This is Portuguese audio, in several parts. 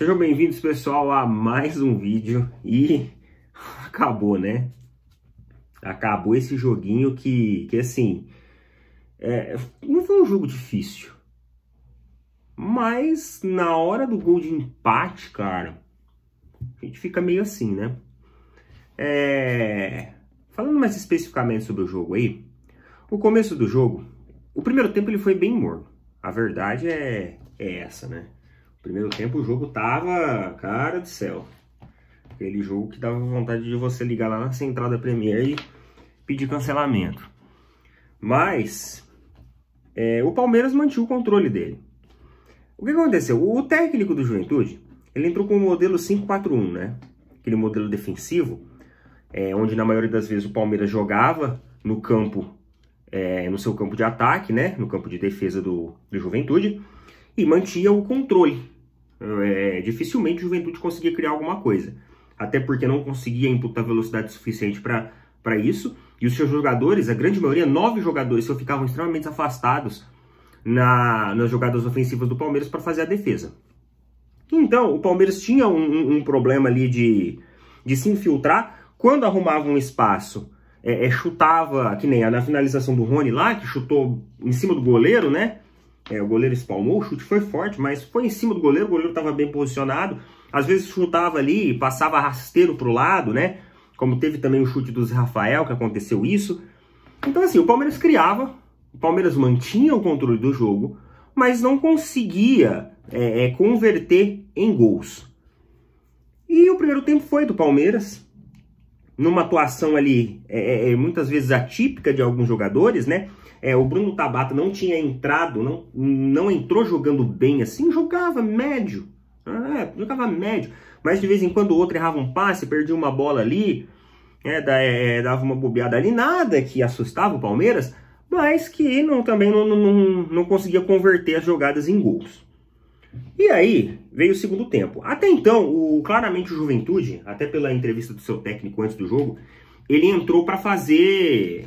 Sejam bem-vindos, pessoal, a mais um vídeo e acabou, né? Acabou esse joguinho que, que assim, é, não foi um jogo difícil. Mas na hora do gol de empate, cara, a gente fica meio assim, né? É... Falando mais especificamente sobre o jogo aí, o começo do jogo, o primeiro tempo ele foi bem morno. A verdade é, é essa, né? Primeiro tempo o jogo tava, cara do céu. Aquele jogo que dava vontade de você ligar lá na central da Premier e pedir cancelamento. Mas é, o Palmeiras mantinha o controle dele. O que aconteceu? O técnico do Juventude, ele entrou com o modelo 5-4-1, né? Aquele modelo defensivo, é, onde na maioria das vezes o Palmeiras jogava no campo, é, no seu campo de ataque, né? No campo de defesa do, do Juventude e mantinha o controle. É, dificilmente o Juventude conseguia criar alguma coisa, até porque não conseguia imputar velocidade suficiente para isso. E os seus jogadores, a grande maioria, nove jogadores, só ficavam extremamente afastados na, nas jogadas ofensivas do Palmeiras para fazer a defesa. Então, o Palmeiras tinha um, um, problema ali de, de se infiltrar. Quando arrumava um espaço, é, é, chutava, que nem na finalização do Rony lá, que chutou em cima do goleiro, né? É, o goleiro espalmou, o chute foi forte, mas foi em cima do goleiro, o goleiro estava bem posicionado. Às vezes chutava ali, passava rasteiro para o lado, né? Como teve também o chute do Zé Rafael, que aconteceu isso. Então, assim, o Palmeiras criava, o Palmeiras mantinha o controle do jogo, mas não conseguia é, é converter em gols. E o primeiro tempo foi do Palmeiras, numa atuação ali é, é, é, muitas vezes atípica de alguns jogadores, né? É, o Bruno Tabata não tinha entrado, não, não entrou jogando bem assim, jogava médio, ah, é, jogava médio, mas de vez em quando o outro errava um passe, perdia uma bola ali, né? Da, é, é, dava uma bobeada ali, nada que assustava o Palmeiras, mas que não, também não, não, não conseguia converter as jogadas em gols. E aí veio o segundo tempo. Até então, o, claramente o Juventude, até pela entrevista do seu técnico antes do jogo, ele entrou para fazer.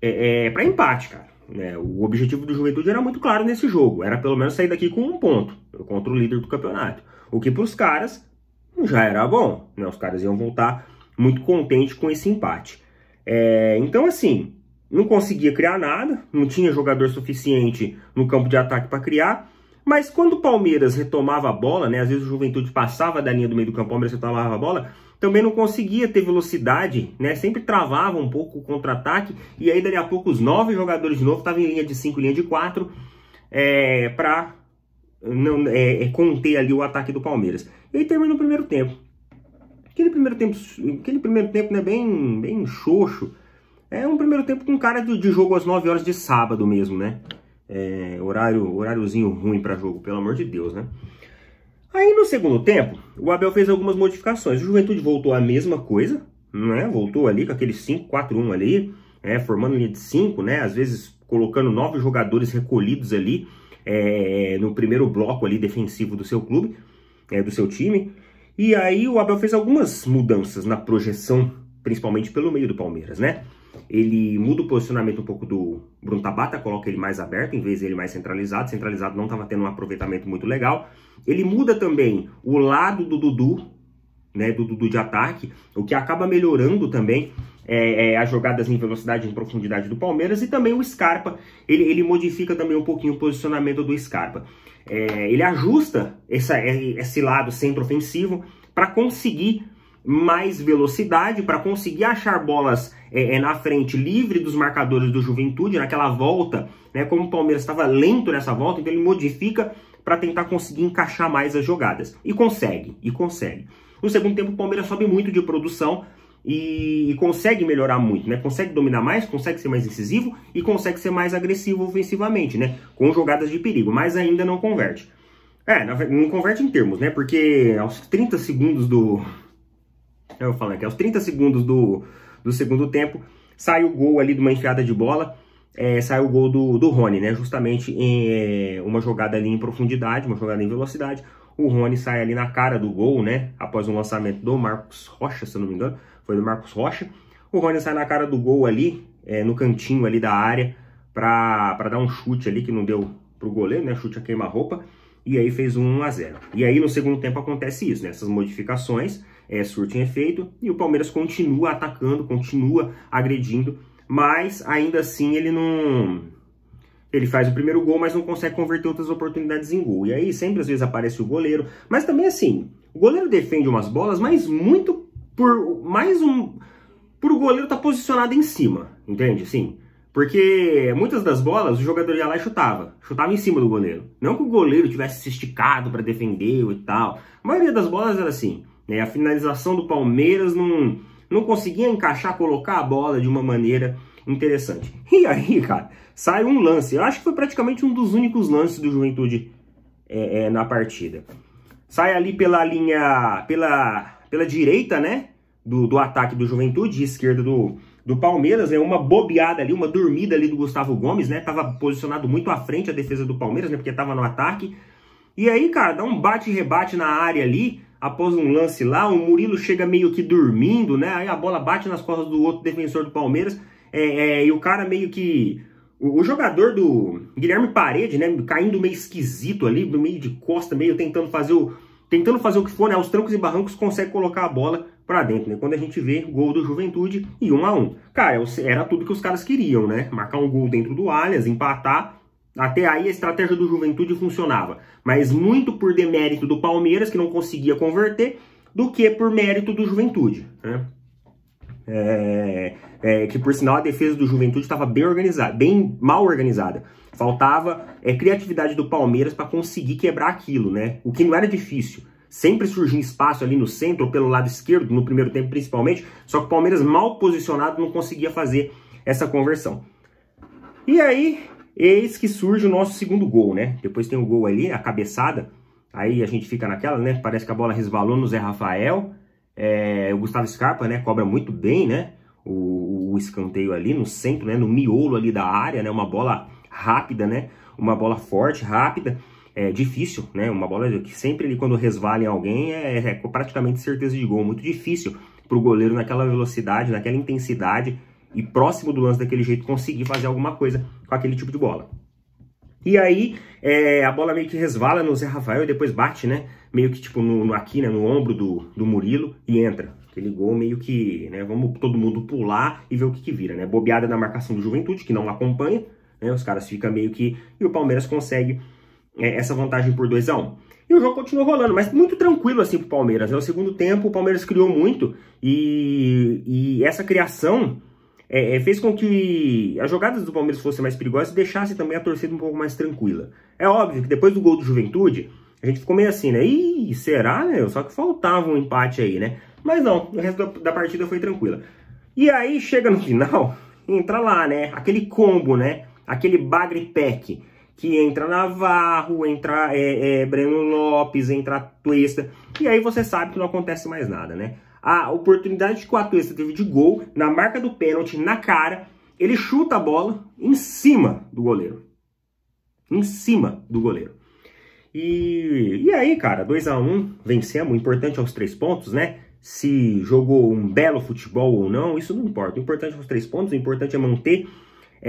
É, é, para empate, cara. Né? O objetivo do Juventude era muito claro nesse jogo. Era pelo menos sair daqui com um ponto contra o líder do campeonato. O que para os caras já era bom. Né? Os caras iam voltar muito contentes com esse empate. É, então, assim, não conseguia criar nada, não tinha jogador suficiente no campo de ataque para criar. Mas quando o Palmeiras retomava a bola, né, às vezes o Juventude passava da linha do meio do campo, o Palmeiras retomava a bola, também não conseguia ter velocidade, né? Sempre travava um pouco o contra-ataque e aí dali a pouco os nove jogadores de novo estavam em linha de cinco, linha de quatro, é, para não é, é, conter ali o ataque do Palmeiras. E aí termina o primeiro tempo. Aquele primeiro tempo, aquele primeiro tempo né, bem, bem xoxo. É um primeiro tempo com cara de, de jogo às 9 horas de sábado mesmo, né? É, horário, horáriozinho ruim para jogo, pelo amor de Deus, né? Aí no segundo tempo, o Abel fez algumas modificações. O Juventude voltou a mesma coisa, né? Voltou ali com aquele 5-4-1 ali, é, formando linha de 5, né? Às vezes colocando nove jogadores recolhidos ali é, no primeiro bloco ali defensivo do seu clube, é, do seu time. E aí o Abel fez algumas mudanças na projeção, principalmente pelo meio do Palmeiras, né? ele muda o posicionamento um pouco do Bruno Tabata, coloca ele mais aberto em vez dele mais centralizado. Centralizado não estava tendo um aproveitamento muito legal. Ele muda também o lado do Dudu, né, do Dudu de ataque, o que acaba melhorando também é, é, as jogadas em velocidade e em profundidade do Palmeiras e também o Scarpa, ele, ele modifica também um pouquinho o posicionamento do Scarpa. É, ele ajusta essa, esse lado centro-ofensivo para conseguir mais velocidade para conseguir achar bolas é, é, na frente livre dos marcadores do Juventude naquela volta, né? Como o Palmeiras estava lento nessa volta, então ele modifica para tentar conseguir encaixar mais as jogadas e consegue, e consegue. No segundo tempo o Palmeiras sobe muito de produção e, e consegue melhorar muito, né? Consegue dominar mais, consegue ser mais incisivo e consegue ser mais agressivo ofensivamente, né? Com jogadas de perigo, mas ainda não converte. É, não converte em termos, né? Porque aos 30 segundos do, é eu falando aqui, aos 30 segundos do, do segundo tempo, sai o gol ali de uma enfiada de bola, é, sai o gol do, do Rony, né? Justamente em é, uma jogada ali em profundidade, uma jogada em velocidade. O Rony sai ali na cara do gol, né? Após um lançamento do Marcos Rocha, se eu não me engano, foi do Marcos Rocha. O Rony sai na cara do gol ali, é, no cantinho ali da área, para dar um chute ali que não deu pro goleiro, né? Chute a queima-roupa e aí fez um 1 a 0. E aí no segundo tempo acontece isso, né? essas modificações é, surtem efeito e o Palmeiras continua atacando, continua agredindo, mas ainda assim ele não ele faz o primeiro gol, mas não consegue converter outras oportunidades em gol. E aí sempre às vezes aparece o goleiro, mas também assim, o goleiro defende umas bolas, mas muito por mais um por o goleiro estar tá posicionado em cima, entende? Sim. Porque muitas das bolas o jogador ia lá e chutava. Chutava em cima do goleiro. Não que o goleiro tivesse se esticado para defender e tal. A maioria das bolas era assim. Né? A finalização do Palmeiras não, não conseguia encaixar, colocar a bola de uma maneira interessante. E aí, cara, sai um lance. Eu acho que foi praticamente um dos únicos lances do Juventude é, é, na partida. Sai ali pela linha. pela, pela direita, né? Do, do ataque do Juventude, esquerda do, do Palmeiras, né? Uma bobeada ali, uma dormida ali do Gustavo Gomes, né? Tava posicionado muito à frente a defesa do Palmeiras, né? Porque tava no ataque. E aí, cara, dá um bate-rebate na área ali, após um lance lá, o Murilo chega meio que dormindo, né? Aí a bola bate nas costas do outro defensor do Palmeiras. É, é, e o cara meio que. O, jogador do Guilherme Parede, né? Caindo meio esquisito ali, meio de costa, meio tentando fazer o. Tentando fazer o que for, né? Os trancos e barrancos consegue colocar a bola para dentro, né? Quando a gente vê gol do Juventude e 1 um a 1 um. Cara, era tudo que os caras queriam, né? Marcar um gol dentro do Allianz, empatar. Até aí a estratégia do Juventude funcionava. Mas muito por demérito do Palmeiras, que não conseguia converter, do que por mérito do Juventude, né? É, é, que por sinal a defesa do Juventude estava bem organizada, bem mal organizada. Faltava é, criatividade do Palmeiras para conseguir quebrar aquilo, né? O que não era difícil. Sempre surgia espaço ali no centro, ou pelo lado esquerdo, no primeiro tempo principalmente, só que o Palmeiras mal posicionado não conseguia fazer essa conversão. E aí, eis que surge o nosso segundo gol, né? Depois tem o gol ali, a cabeçada, aí a gente fica naquela, né? Parece que a bola resvalou no Zé Rafael, é, o Gustavo Scarpa, né, cobra muito bem, né, o, o, escanteio ali no centro, né, no miolo ali da área, né, uma bola rápida, né, uma bola forte, rápida, é, difícil, né? Uma bola que sempre ele, quando resvala em alguém, é, é praticamente certeza de gol. Muito difícil para o goleiro, naquela velocidade, naquela intensidade e próximo do lance daquele jeito, conseguir fazer alguma coisa com aquele tipo de bola. E aí é, a bola meio que resvala no Zé Rafael e depois bate, né? Meio que tipo no, no, aqui, né? No ombro do, do Murilo e entra. Aquele gol meio que, né? Vamos todo mundo pular e ver o que, que vira, né? Bobeada na marcação do Juventude, que não acompanha, né? Os caras ficam meio que. E o Palmeiras consegue é, essa vantagem por 2 a 1 um. E o jogo continuou rolando, mas muito tranquilo assim pro Palmeiras. Né? O segundo tempo o Palmeiras criou muito e, e essa criação é, é, fez com que as jogadas do Palmeiras fossem mais perigosas e deixasse também a torcida um pouco mais tranquila. É óbvio que depois do gol do Juventude, a gente ficou meio assim, né? Ih, será, meu? Né? Só que faltava um empate aí, né? Mas não, o resto da, da partida foi tranquila. E aí chega no final, entra lá, né? Aquele combo, né? Aquele bagre pack que entra Navarro, entra é, é, Breno Lopes, entra Tuesta, e aí você sabe que não acontece mais nada, né? A oportunidade que o Atuesta teve de gol, na marca do pênalti, na cara, ele chuta a bola em cima do goleiro. Em cima do goleiro. E, e aí, cara, 2 a 1 um, vencemos, importante aos é três pontos, né? Se jogou um belo futebol ou não, isso não importa. O importante são é os três pontos, o importante é manter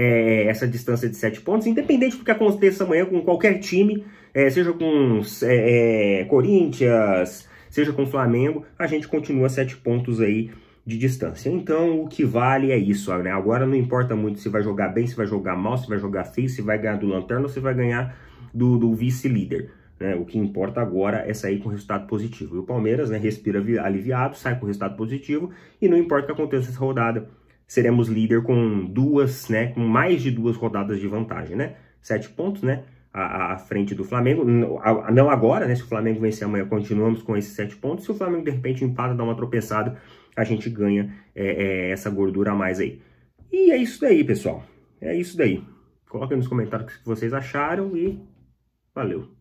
é, essa distância de 7 pontos, independente do que aconteça amanhã com qualquer time, é, seja com é, é Corinthians, seja com Flamengo, a gente continua 7 pontos aí de distância. Então, o que vale é isso, né? Agora não importa muito se vai jogar bem, se vai jogar mal, se vai jogar feio, se vai ganhar do Lanterna ou se vai ganhar do, do vice-líder. Né? O que importa agora é sair com resultado positivo. E o Palmeiras né, respira aliviado, sai com resultado positivo e não importa o que aconteça essa rodada seremos líder com duas, né, com mais de duas rodadas de vantagem, né? Sete pontos, né, à, frente do Flamengo. Não agora, né? Se o Flamengo vencer amanhã, continuamos com esses sete pontos. Se o Flamengo de repente empata, dá uma tropeçada, a gente ganha é, é, essa gordura a mais aí. E é isso daí, pessoal. É isso daí. Coloquem nos comentários o que vocês acharam e valeu.